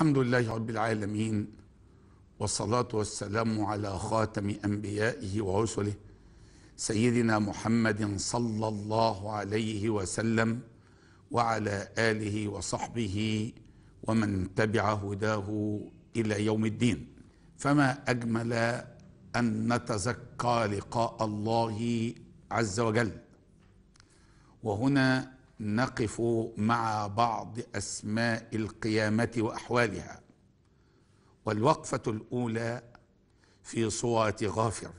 الحمد لله رب العالمين والصلاة والسلام على خاتم أنبيائه ورسله سيدنا محمد صلى الله عليه وسلم وعلى آله وصحبه ومن تبع هداه إلى يوم الدين فما أجمل أن نتزكى لقاء الله عز وجل وهنا نقف مع بعض اسماء القيامه واحوالها والوقفه الاولى في صوره غافر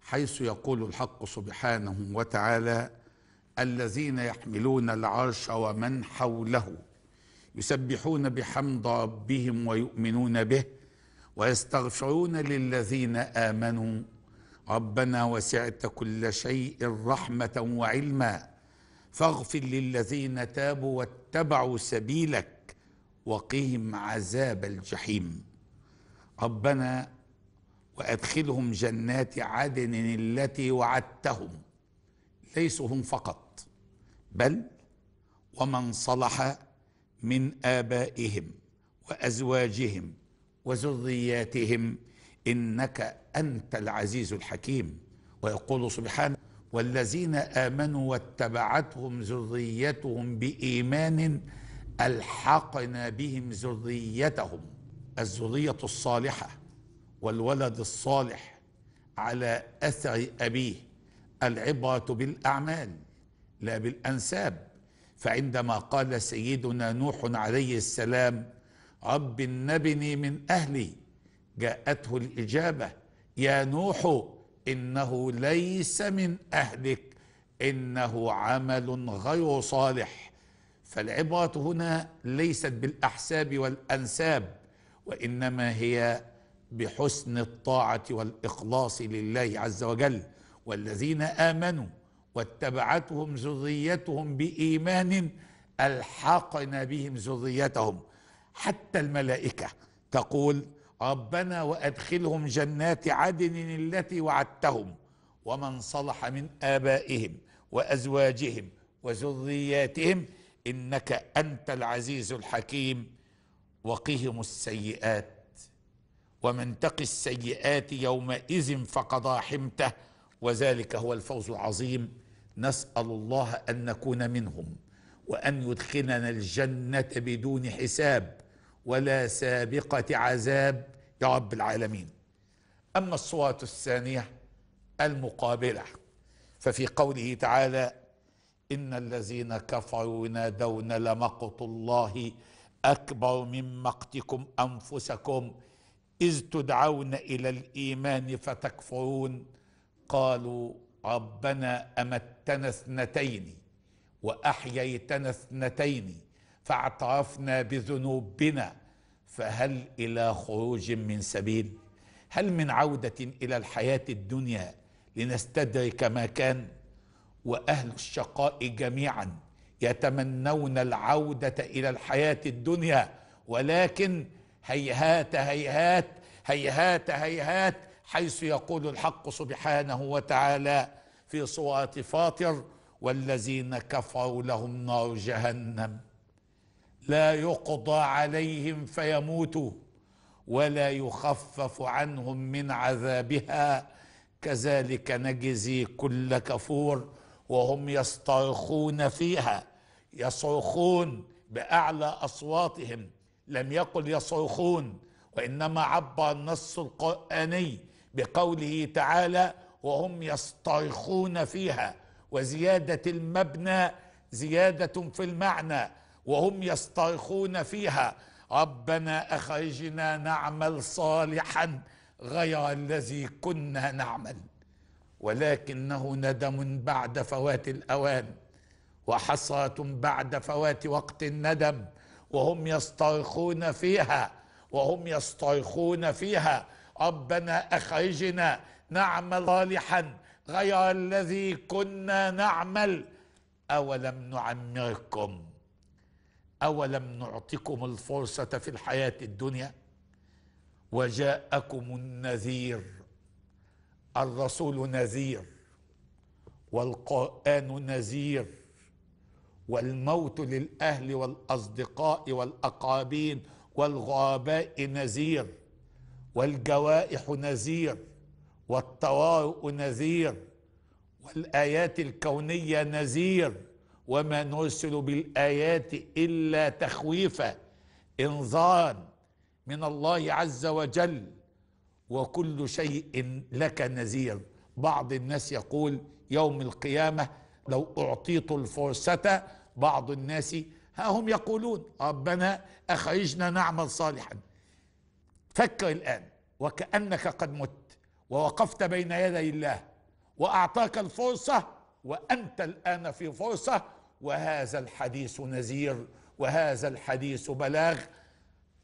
حيث يقول الحق سبحانه وتعالى الذين يحملون العرش ومن حوله يسبحون بحمد ربهم ويؤمنون به ويستغفرون للذين امنوا ربنا وسعت كل شيء رحمه وعلما فاغفر للذين تابوا واتبعوا سبيلك وقهم عذاب الجحيم ربنا وادخلهم جنات عدن التي وعدتهم ليسوا هم فقط بل ومن صلح من ابائهم وازواجهم وذرياتهم انك انت العزيز الحكيم ويقول سبحانه والذين امنوا واتبعتهم ذريتهم بايمان الحقنا بهم ذريتهم الذريه الصالحه والولد الصالح على اثر ابيه العبره بالاعمال لا بالانساب فعندما قال سيدنا نوح عليه السلام رب نبني من اهلي جاءته الاجابه يا نوح انه ليس من اهلك انه عمل غير صالح فالعبره هنا ليست بالاحساب والانساب وانما هي بحسن الطاعه والاخلاص لله عز وجل والذين امنوا واتبعتهم ذريتهم بايمان الحقنا بهم ذريتهم حتى الملائكه تقول ربنا وادخلهم جنات عدن التي وعدتهم ومن صلح من ابائهم وازواجهم وذرياتهم انك انت العزيز الحكيم وقهم السيئات ومن تق السيئات يومئذ فقد رحمته وذلك هو الفوز العظيم نسال الله ان نكون منهم وان يدخلنا الجنه بدون حساب ولا سابقة عذاب يا رب العالمين أما الصورة الثانية المقابلة ففي قوله تعالى إن الذين كفروا ينادون لمقت الله أكبر من مقتكم أنفسكم إذ تدعون إلى الإيمان فتكفرون قالوا ربنا أمتنا اثنتين وأحييتنا اثنتين فاعترفنا بذنوبنا فهل الى خروج من سبيل هل من عوده الى الحياه الدنيا لنستدرك ما كان واهل الشقاء جميعا يتمنون العوده الى الحياه الدنيا ولكن هيهات هيهات هيهات هيهات حيث يقول الحق سبحانه وتعالى في صوره فاطر والذين كفروا لهم نار جهنم لا يقضى عليهم فيموتوا ولا يخفف عنهم من عذابها كذلك نجزي كل كفور وهم يصطرخون فيها يصرخون باعلى اصواتهم لم يقل يصرخون وانما عبر النص القراني بقوله تعالى وهم يصطرخون فيها وزياده المبنى زياده في المعنى وهم يصطرخون فيها ربنا اخرجنا نعمل صالحا غير الذي كنا نعمل ولكنه ندم بعد فوات الاوان وحسره بعد فوات وقت الندم وهم يصطرخون فيها وهم يصطرخون فيها ربنا اخرجنا نعمل صالحا غير الذي كنا نعمل اولم نعمركم أولم نعطكم الفرصة في الحياة الدنيا وجاءكم النذير الرسول نذير والقرآن نذير والموت للأهل والأصدقاء والأقربين والغرباء نذير والجوائح نذير والطوارئ نذير والآيات الكونية نذير وما نرسل بالايات الا تخويفا انذارا من الله عز وجل وكل شيء لك نذير بعض الناس يقول يوم القيامه لو اعطيت الفرصه بعض الناس ها هم يقولون ربنا اخرجنا نعمل صالحا فكر الان وكانك قد مت ووقفت بين يدي الله واعطاك الفرصه وانت الان في فرصه وهذا الحديث نذير وهذا الحديث بلاغ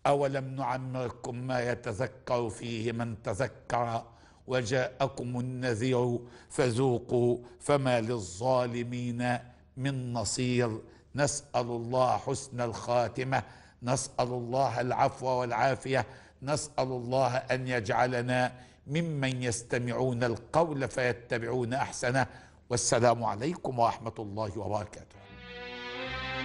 اولم نعمركم ما يتذكر فيه من تذكر وجاءكم النذير فذوقوا فما للظالمين من نصير نسال الله حسن الخاتمه نسال الله العفو والعافيه نسال الله ان يجعلنا ممن يستمعون القول فيتبعون احسنه والسلام عليكم ورحمه الله وبركاته